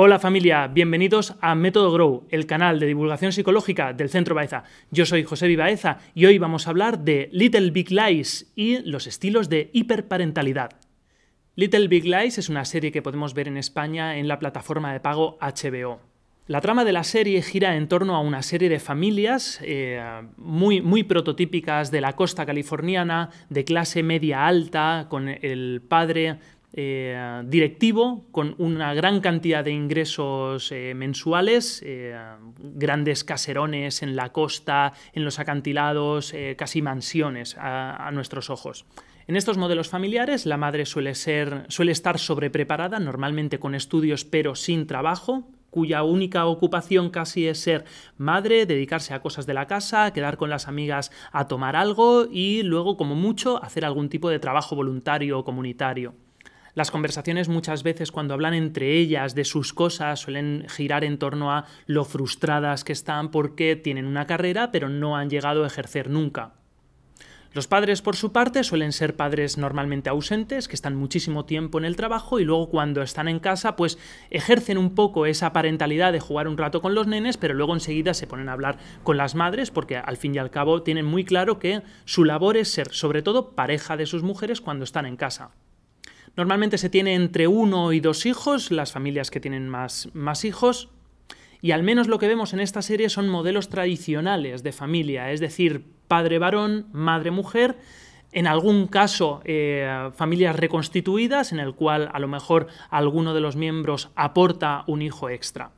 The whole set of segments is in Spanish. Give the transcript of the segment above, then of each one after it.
Hola familia, bienvenidos a Método Grow, el canal de divulgación psicológica del Centro Baeza. Yo soy José Vivaeza y hoy vamos a hablar de Little Big Lies y los estilos de hiperparentalidad. Little Big Lies es una serie que podemos ver en España en la plataforma de pago HBO. La trama de la serie gira en torno a una serie de familias eh, muy, muy prototípicas de la costa californiana, de clase media alta, con el padre eh, directivo con una gran cantidad de ingresos eh, mensuales, eh, grandes caserones en la costa, en los acantilados, casi mansiones a, nuestros ojos. En estos modelos familiares la madre suele, ser, suele estar sobrepreparada, normalmente con estudios pero sin trabajo, cuya única ocupación casi es ser madre, dedicarse a cosas de la casa, quedar con las amigas a tomar algo y luego, como mucho, hacer algún tipo de trabajo voluntario o comunitario. Las conversaciones muchas veces cuando hablan entre ellas de sus cosas suelen girar en torno a lo frustradas que están porque tienen una carrera pero no han llegado a ejercer nunca. Los padres, por su parte, suelen ser padres normalmente ausentes, que están muchísimo tiempo en el trabajo y luego cuando están en casa, pues ejercen un poco esa parentalidad de jugar un rato con los nenes, pero luego enseguida se ponen a hablar con las madres porque al fin y al cabo tienen muy claro que su labor es ser sobre todo pareja de sus mujeres cuando están en casa. Normalmente se tiene entre uno y dos hijos, las familias que tienen más, más hijos, y al menos lo que vemos en esta serie son modelos tradicionales de familia, es decir, padre varón, madre mujer, en algún caso eh, familias reconstituidas en el cual a lo mejor alguno de los miembros aporta un hijo extra.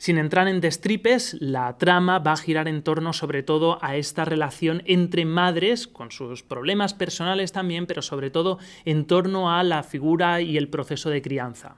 Sin entrar en destripes, la trama va a girar en torno sobre todo a esta relación entre madres, con sus problemas personales también, pero sobre todo en torno a la figura y el proceso de crianza.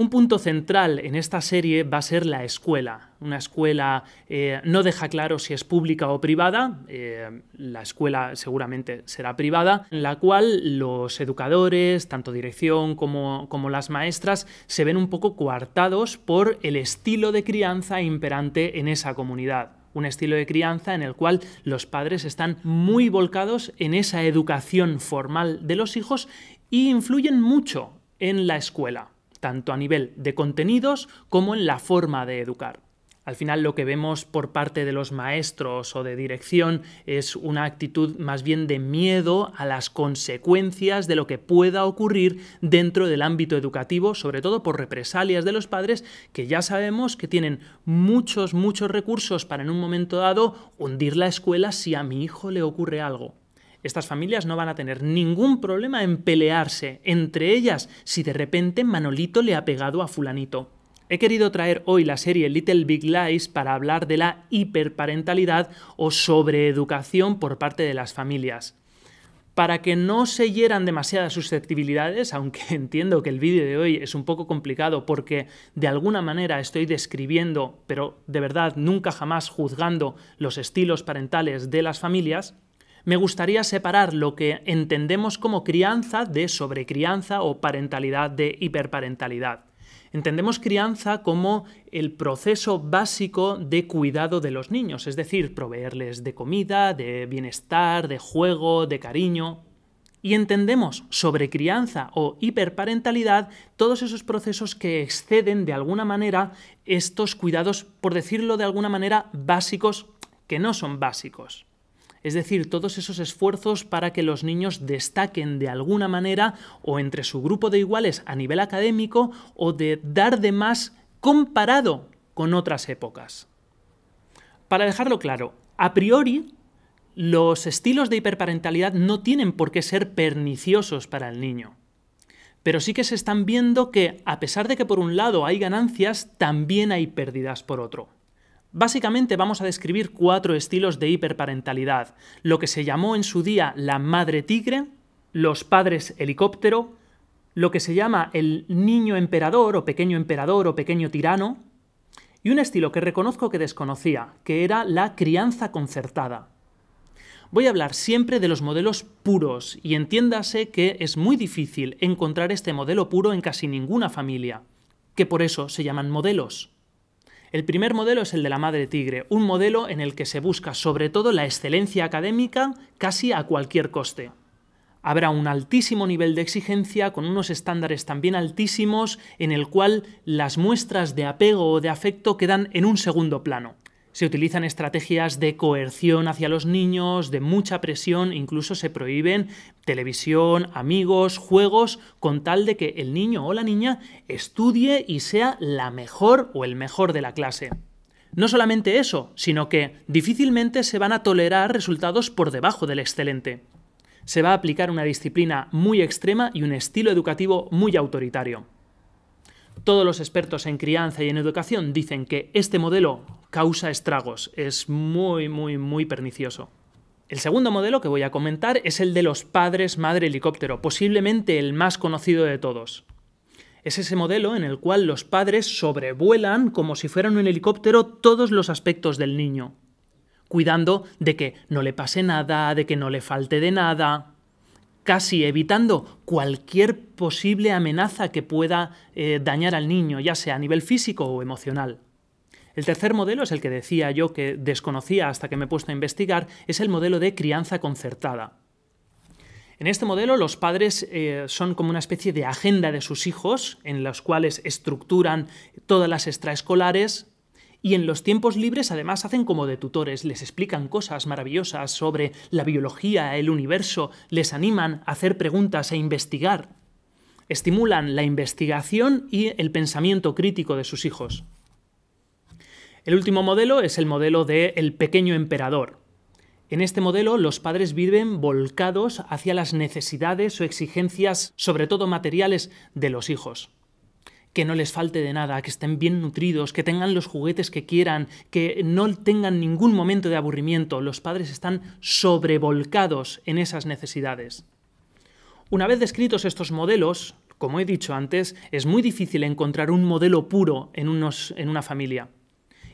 Un punto central en esta serie va a ser la escuela. Una escuela eh, no deja claro si es pública o privada, eh, la escuela seguramente será privada, en la cual los educadores, tanto dirección como, como las maestras, se ven un poco coartados por el estilo de crianza imperante en esa comunidad un estilo de crianza en el cual los padres están muy volcados en esa educación formal de los hijos y influyen mucho en la escuela tanto a nivel de contenidos como en la forma de educar. Al final lo que vemos por parte de los maestros o de dirección es una actitud más bien de miedo a las consecuencias de lo que pueda ocurrir dentro del ámbito educativo, sobre todo por represalias de los padres que ya sabemos que tienen muchos, muchos recursos para en un momento dado hundir la escuela si a mi hijo le ocurre algo. Estas familias no van a tener ningún problema en pelearse entre ellas si de repente Manolito le ha pegado a fulanito. He querido traer hoy la serie Little Big Lies para hablar de la hiperparentalidad o sobreeducación por parte de las familias. Para que no se hieran demasiadas susceptibilidades, aunque entiendo que el vídeo de hoy es un poco complicado porque de alguna manera estoy describiendo, pero de verdad nunca jamás juzgando los estilos parentales de las familias, me gustaría separar lo que entendemos como crianza de sobrecrianza o parentalidad de hiperparentalidad. Entendemos crianza como el proceso básico de cuidado de los niños, es decir, proveerles de comida, de bienestar, de juego, de cariño. Y entendemos sobrecrianza o hiperparentalidad todos esos procesos que exceden de alguna manera estos cuidados, por decirlo de alguna manera, básicos que no son básicos. Es decir, todos esos esfuerzos para que los niños destaquen de alguna manera o entre su grupo de iguales a nivel académico o de dar de más comparado con otras épocas. Para dejarlo claro, a priori, los estilos de hiperparentalidad no tienen por qué ser perniciosos para el niño. Pero sí que se están viendo que, a pesar de que por un lado hay ganancias, también hay pérdidas por otro. Básicamente vamos a describir cuatro estilos de hiperparentalidad, lo que se llamó en su día la madre tigre, los padres helicóptero, lo que se llama el niño emperador o pequeño emperador o pequeño tirano, y un estilo que reconozco que desconocía, que era la crianza concertada. Voy a hablar siempre de los modelos puros, y entiéndase que es muy difícil encontrar este modelo puro en casi ninguna familia, que por eso se llaman modelos. El primer modelo es el de la Madre Tigre, un modelo en el que se busca sobre todo la excelencia académica casi a cualquier coste. Habrá un altísimo nivel de exigencia con unos estándares también altísimos en el cual las muestras de apego o de afecto quedan en un segundo plano. Se utilizan estrategias de coerción hacia los niños, de mucha presión, incluso se prohíben televisión, amigos, juegos, con tal de que el niño o la niña estudie y sea la mejor o el mejor de la clase. No solamente eso, sino que difícilmente se van a tolerar resultados por debajo del excelente. Se va a aplicar una disciplina muy extrema y un estilo educativo muy autoritario. Todos los expertos en crianza y en educación dicen que este modelo causa estragos, es muy, muy, muy pernicioso. El segundo modelo que voy a comentar es el de los padres madre helicóptero, posiblemente el más conocido de todos. Es ese modelo en el cual los padres sobrevuelan como si fueran un helicóptero todos los aspectos del niño, cuidando de que no le pase nada, de que no le falte de nada, casi evitando cualquier posible amenaza que pueda eh, dañar al niño, ya sea a nivel físico o emocional. El tercer modelo es el que decía yo que desconocía hasta que me he puesto a investigar, es el modelo de crianza concertada. En este modelo los padres eh, son como una especie de agenda de sus hijos en las cuales estructuran todas las extraescolares, y en los tiempos libres además hacen como de tutores, les explican cosas maravillosas sobre la biología, el universo, les animan a hacer preguntas e investigar. Estimulan la investigación y el pensamiento crítico de sus hijos. El último modelo es el modelo de el pequeño emperador. En este modelo los padres viven volcados hacia las necesidades o exigencias, sobre todo materiales, de los hijos que no les falte de nada, que estén bien nutridos, que tengan los juguetes que quieran, que no tengan ningún momento de aburrimiento. Los padres están sobrevolcados en esas necesidades. Una vez descritos estos modelos, como he dicho antes, es muy difícil encontrar un modelo puro en, unos, en una familia.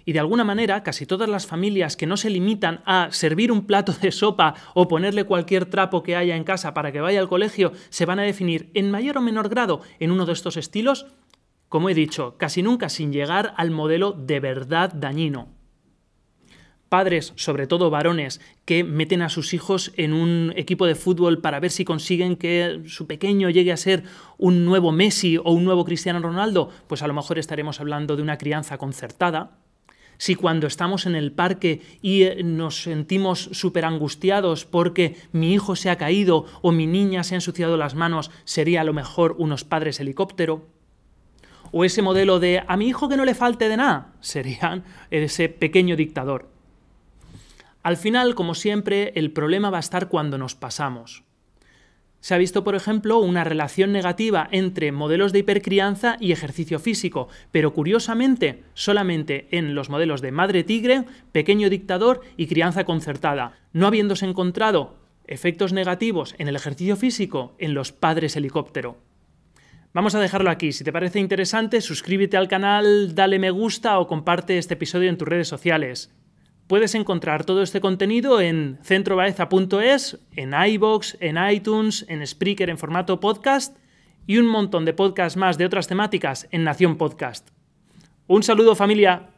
Y de alguna manera, casi todas las familias que no se limitan a servir un plato de sopa o ponerle cualquier trapo que haya en casa para que vaya al colegio, se van a definir en mayor o menor grado en uno de estos estilos como he dicho, casi nunca sin llegar al modelo de verdad dañino. Padres, sobre todo varones, que meten a sus hijos en un equipo de fútbol para ver si consiguen que su pequeño llegue a ser un nuevo Messi o un nuevo Cristiano Ronaldo, pues a lo mejor estaremos hablando de una crianza concertada, si cuando estamos en el parque y eh, nos sentimos súper angustiados porque mi hijo se ha caído o mi niña se ha ensuciado las manos, sería a lo mejor unos padres helicóptero o ese modelo de a mi hijo que no le falte de nada, serían ese pequeño dictador. Al final, como siempre, el problema va a estar cuando nos pasamos. Se ha visto, por ejemplo, una relación negativa entre modelos de hipercrianza y ejercicio físico, pero curiosamente solamente en los modelos de madre tigre, pequeño dictador y crianza concertada, no habiéndose encontrado efectos negativos en el ejercicio físico en los padres helicóptero. Vamos a dejarlo aquí. Si te parece interesante, suscríbete al canal, dale me gusta o comparte este episodio en tus redes sociales. Puedes encontrar todo este contenido en centrobaeza.es, en iBox, en iTunes, en Spreaker en formato podcast y un montón de podcasts más de otras temáticas en Nación Podcast. Un saludo familia.